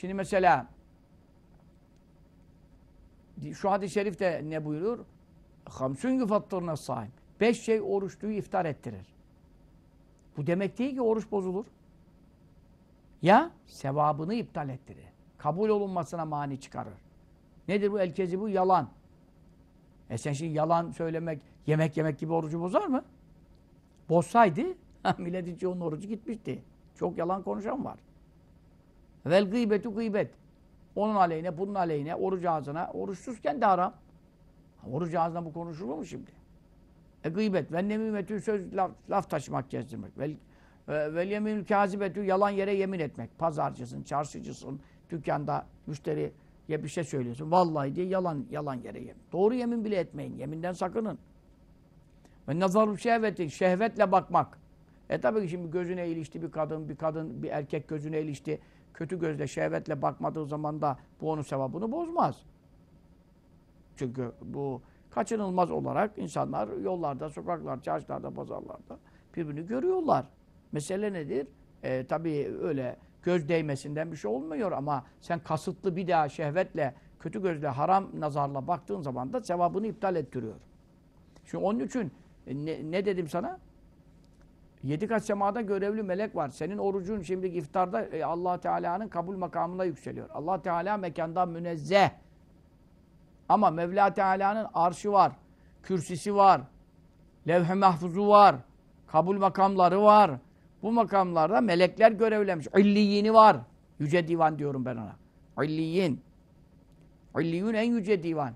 Şimdi mesela şu hadis-i şerifte ne buyurur? Hamsün yufatturna sahip. Beş şey oruçluyu iftar ettirir. Bu demek değil ki oruç bozulur. Ya sevabını iptal ettirir. Kabul olunmasına mani çıkarır. Nedir bu elkezi bu? Yalan. E sen şimdi yalan söylemek, yemek yemek gibi orucu bozar mı? Bozsaydı milletin çoğunun orucu gitmişti. Çok yalan konuşan var. Vel gıybetü gıybet. Onun aleyhine, bunun aleyhine, oruç ağzına, oruçsuzken de haram. Oruç ağzına bu konuşulur mu şimdi? E gıybet. Ve nemimetü söz, laf, laf taşımak, gezdirmek. Vel, e, vel yeminül kazibetü yalan yere yemin etmek. Pazarcısın, çarşıcısın, dükkanda müşteriye bir şey söylüyorsun. Vallahi diye yalan yalan yere yemin. Doğru yemin bile etmeyin. Yeminden sakının. Ve nazarul şehveti, şehvetle bakmak. E tabii ki şimdi gözüne ilişti bir kadın, bir kadın, bir erkek gözüne ilişti. Kötü gözle, şehvetle bakmadığı zaman da bu onun sevabını bozmaz. Çünkü bu kaçınılmaz olarak insanlar yollarda, sokaklarda, çarşılarda, pazarlarda birbirini görüyorlar. Mesele nedir? E, tabii öyle göz değmesinden bir şey olmuyor ama sen kasıtlı bir daha şehvetle, kötü gözle, haram nazarla baktığın zaman da sevabını iptal ettiriyor. Şimdi onun için e, ne, ne dedim sana? Yedi kat semada görevli melek var. Senin orucun şimdi iftarda e, allah Teala'nın kabul makamına yükseliyor. allah Teala mekandan münezzeh. Ama Mevla Teala'nın arşı var. Kürsisi var. Levh-i mahfuzu var. Kabul makamları var. Bu makamlarda melekler görevlenmiş. İlliyini var. Yüce divan diyorum ben ona. İlliyin. İlliyun en yüce divan.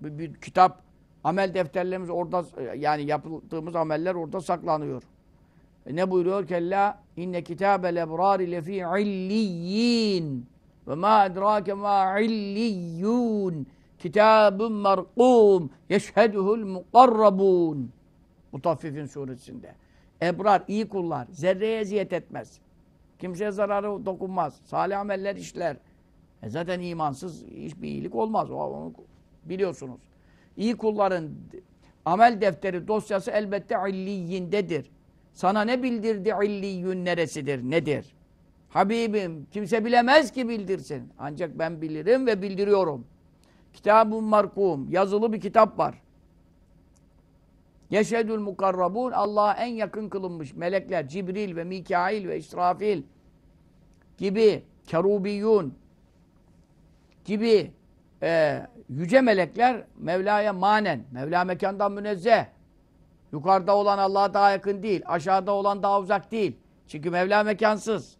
Bir, bir kitap, amel defterlerimiz orada e, yani yaptığımız ameller orada saklanıyor. E ne buyuruyor? Kella inne kitabel ebrari lefî illiyyin ve ma edrake ma illiyyûn kitabun marqum yeşheduhul mukarrabun Mutaffifin suresinde. Ebrar, iyi kullar, zerreye eziyet etmez. Kimseye zararı dokunmaz. Salih ameller işler. E zaten imansız hiçbir iyilik olmaz. O, onu biliyorsunuz. İyi kulların amel defteri dosyası elbette illiyindedir. Sana ne bildirdi illiyyün neresidir, nedir? Habibim, kimse bilemez ki bildirsin. Ancak ben bilirim ve bildiriyorum. Kitabun markum, yazılı bir kitap var. Yeşedül mukarrabun, Allah'a en yakın kılınmış melekler, Cibril ve Mikail ve İsrafil gibi, kerubiyun gibi e, yüce melekler Mevla'ya manen, Mevla mekandan münezzeh, Yukarıda olan Allah'a daha yakın değil. Aşağıda olan daha uzak değil. Çünkü Mevla mekansız.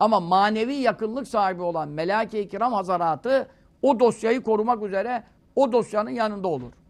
Ama manevi yakınlık sahibi olan Melake-i Kiram Hazaratı o dosyayı korumak üzere o dosyanın yanında olur.